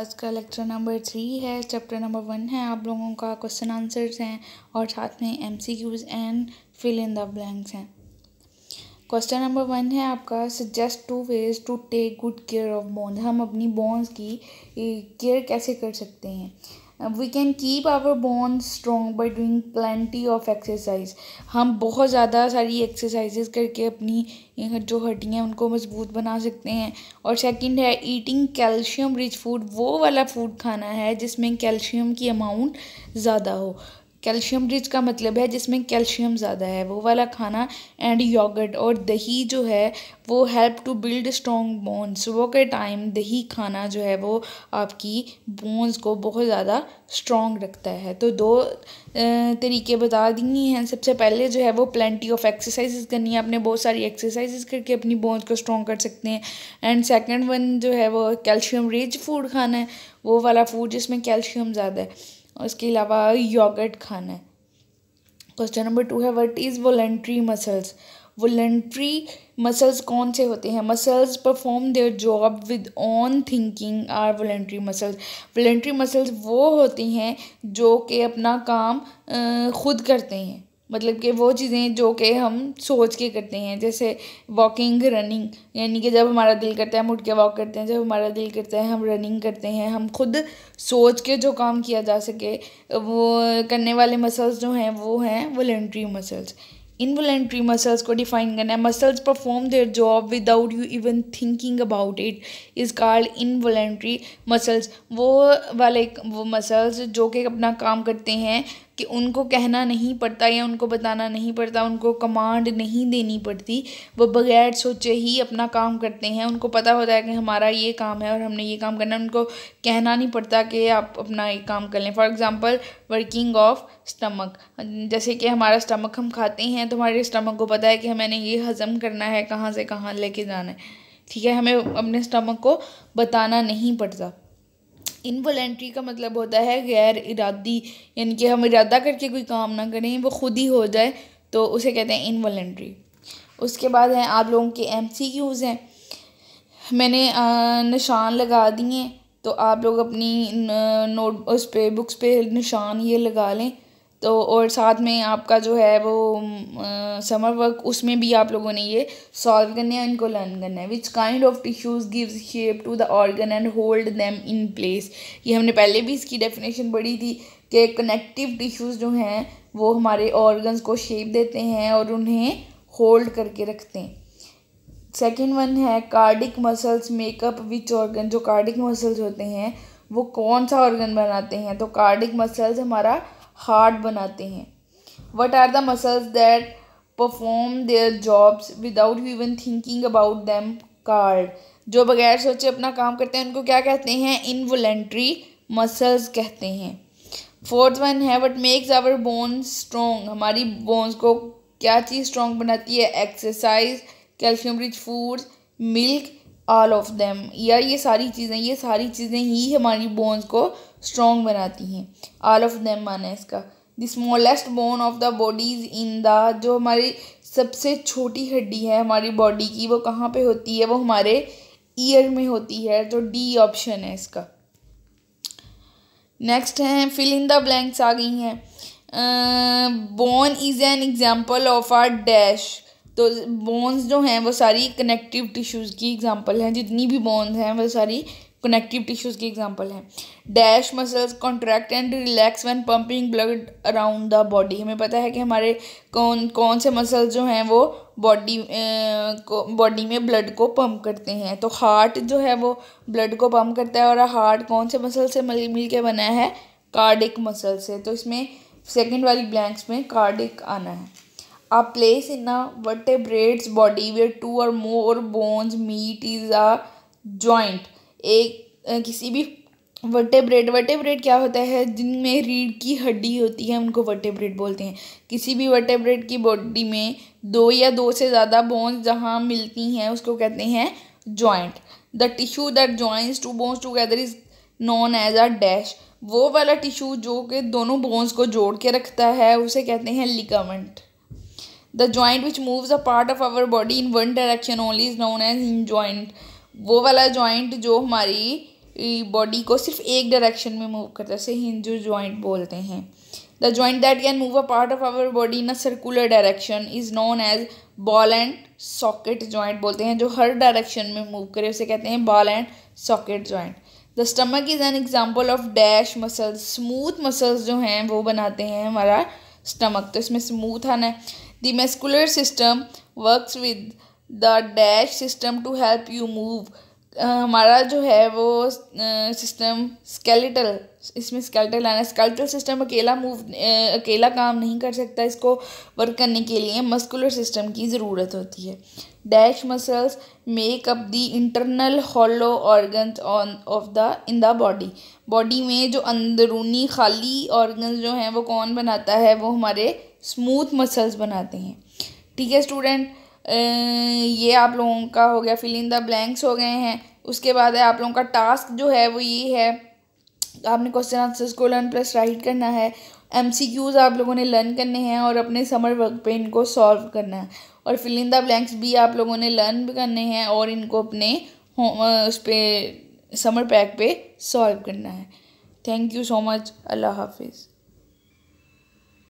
आज का lecture number three है चैप्टर नंबर वन है आप लोगों का क्वेश्चन आंसर्स हैं और साथ में M C Qs and fill in the blanks हैं क्वेश्चन नंबर वन है आपका suggest two ways to take good care of bones हम अपनी बोन्स की केयर कैसे कर सकते हैं we can keep our bone strong by doing plenty of exercise हम बहुत ज़्यादा सारी एक्सरसाइजेज करके अपनी जो हड्डियाँ उनको मजबूत बना सकते हैं और सेकेंड है ईटिंग कैल्शियम रिच फूड वो वाला फूड खाना है जिसमें कैल्शियम की अमाउंट ज़्यादा हो कैल्शियम रिच का मतलब है जिसमें कैल्शियम ज़्यादा है वो वाला खाना एंड योगर्ट और दही जो है वो help to build strong bones सुबह के टाइम दही खाना जो है वो आपकी बोन्स को बहुत ज़्यादा स्ट्रॉन्ग रखता है तो दो तरीके बता दिए हैं सबसे पहले जो है वो प्लेंटी ऑफ एक्सरसाइजेस करनी है आपने बहुत सारी एक्सरसाइजेस करके अपनी बोन्स को स्ट्रॉन्ग कर सकते हैं एंड सेकंड वन जो है वो कैल्शियम रिच फूड खाना है वो वाला फूड जिसमें कैल्शियम ज़्यादा है उसके अलावा योगर्ट खाना है क्वेश्चन नंबर टू है what is voluntary muscles voluntary muscles कौन से होते हैं muscles perform their job with on thinking are voluntary muscles voluntary muscles वो होती हैं जो कि अपना काम खुद करते हैं मतलब कि वो चीज़ें जो कि हम सोच के करते हैं जैसे वॉकिंग रनिंग यानी कि जब हमारा दिल करता है हम उठ के वॉक करते हैं जब हमारा दिल करता है हम रनिंग करते हैं हम खुद सोच के जो काम किया जा सके वो करने वाले मसल्स जो हैं वो हैं वॉलेंट्री मसल्स इनवॉलेंट्री मसल्स को डिफाइन करना है muscles perform their job without you even thinking about it is called involuntary muscles वो वाले वो मसल्स जो कि अपना काम करते हैं कि उनको कहना नहीं पड़ता या उनको बताना नहीं पड़ता उनको कमांड नहीं देनी पड़ती वो बगैर सोचे ही अपना काम करते हैं उनको पता होता है कि हमारा ये काम है और हमने ये काम करना है उनको कहना नहीं पड़ता कि आप अपना ये काम कर लें for example working of stomach जैसे कि हमारा स्टमक हम खाते हैं तो हमारे स्टमक को पता है कि हमें ये हज़म करना है कहाँ से कहाँ लेके जाना है ठीक है हमें अपने स्टमक को बताना नहीं पड़ता इनवलेंट्री का मतलब होता है गैर इरादी यानी कि हम इरादा करके कोई काम ना करें वो खुद ही हो जाए तो उसे कहते हैं इनवॉलेंट्री उसके बाद हैं आप लोगों के एम सी क्यूज़ हैं मैंने निशान लगा दिए तो आप लोग अपनी नोट उस पर बुक्स पे निशान ये लगा लें तो और साथ में आपका जो है वो समर वर्क उसमें भी आप लोगों ने ये सॉल्व करना है इनको लर्न करना है which kind of tissues gives shape to the organ and hold them in place ये हमने पहले भी इसकी डेफिनेशन पढ़ी थी कि कनेक्टिव टिश्यूज़ जो हैं वो हमारे ऑर्गन्स को शेप देते हैं और उन्हें होल्ड करके रखते हैं सेकेंड वन है cardiac muscles make up which organ जो कार्डिक मसल्स होते हैं वो कौन सा ऑर्गन बनाते हैं तो कार्डिक मसल्स हमारा हार्ड बनाते हैं what are the muscles that perform their jobs without even thinking about them कार्ड जो बगैर सोचे अपना काम करते हैं उनको क्या कहते हैं इनवॉलेंट्री मसल्स कहते हैं फोर्थ वन है what makes our bones strong हमारी बोन्स को क्या चीज़ स्ट्रोंग बनाती है exercise calcium rich food milk all of them या ये सारी चीज़ें ये सारी चीज़ें ही हमारी बोन्स को स्ट्रॉन्ग बनाती हैं ऑल ऑफ देम माना है इसका the smallest bone of the bodies in the जो हमारी सबसे छोटी हड्डी है हमारी बॉडी की वो कहाँ पे होती है वो हमारे ईयर में होती है तो डी ऑप्शन है इसका नेक्स्ट है फिल इन द ब्लैंक्स आ गई हैं bone is an example of are dash तो बोन्स जो हैं वो सारी कनेक्टिव टिश्यूज़ की एग्ज़ाम्पल हैं जितनी भी बोन्स हैं वो सारी कनेक्टिव टिश्यूज़ की एग्जांपल हैं dash muscles contract and relax when pumping blood around the body हमें पता है कि हमारे कौन कौन से मसल्स जो हैं वो बॉडी बॉडी में ब्लड को पंप करते हैं तो हार्ट जो है वो ब्लड को पंप करता है और हार्ट कौन से मसल से मिल मिल के बना है कार्डिक मसल से तो इसमें सेकेंड वाली ब्लैंक्स में कार्डिक आना है a place what a vertebrate's body where two or more bones meet is a joint एक किसी भी वर्टेब्रेड वर्टेब्रेड क्या होता है जिनमें रीढ़ की हड्डी होती है उनको वर्टेब्रेड बोलते हैं किसी भी वर्टेब्रेड की बॉडी में दो या दो से ज़्यादा बोन्स जहाँ मिलती हैं उसको कहते हैं joint the tissue that joints two bones together is known as a dash वो वाला टिश्यू जो कि दोनों बोन्स को जोड़ के रखता है उसे कहते हैं ligament the joint which moves a part of our body in one direction only is known as in joint वो वाला जॉइंट जो हमारी बॉडी को सिर्फ एक डायरेक्शन में मूव करता है जैसे हिंजर जॉइंट बोलते हैं the joint that can move a part of our body in a circular direction is known as ball and socket joint बोलते हैं जो हर डायरेक्शन में मूव करे उसे कहते हैं ball and socket joint the stomach is an example of dash muscles smooth muscles जो हैं वो बनाते हैं हमारा स्टमक तो इसमें स्मूथ आना है the muscular system works with the dash system to help you move हमारा जो है वो सिस्टम uh, स्केलेटल इसमें स्केलेटल लाना स्केलेटल सिस्टम अकेला मूव uh, अकेला काम नहीं कर सकता इसको वर्क करने के लिए मस्कुलर सिस्टम की ज़रूरत होती है dash muscles make up the internal hollow organ on of the in the body body में जो अंदरूनी खाली ऑर्गन जो हैं वो कौन बनाता है वो हमारे स्मूथ मसल्स बनाते हैं ठीक है स्टूडेंट ये आप लोगों का हो गया फिलिंग द ब्लैंक्स हो गए हैं उसके बाद है आप लोगों का टास्क जो है वो ये है आपने क्वेश्चन आंसर्स को लर्न प्लस राइट करना है एम सी क्यूज़ आप लोगों ने लर्न करने हैं और अपने समर वर्क पे इनको सॉल्व करना है और फिलिंग द ब्लैंक्स भी आप लोगों ने लर्न भी करने हैं और इनको अपने उस पर समर पैक पे सॉल्व करना है थैंक यू सो मच अल्लाह हाफिज़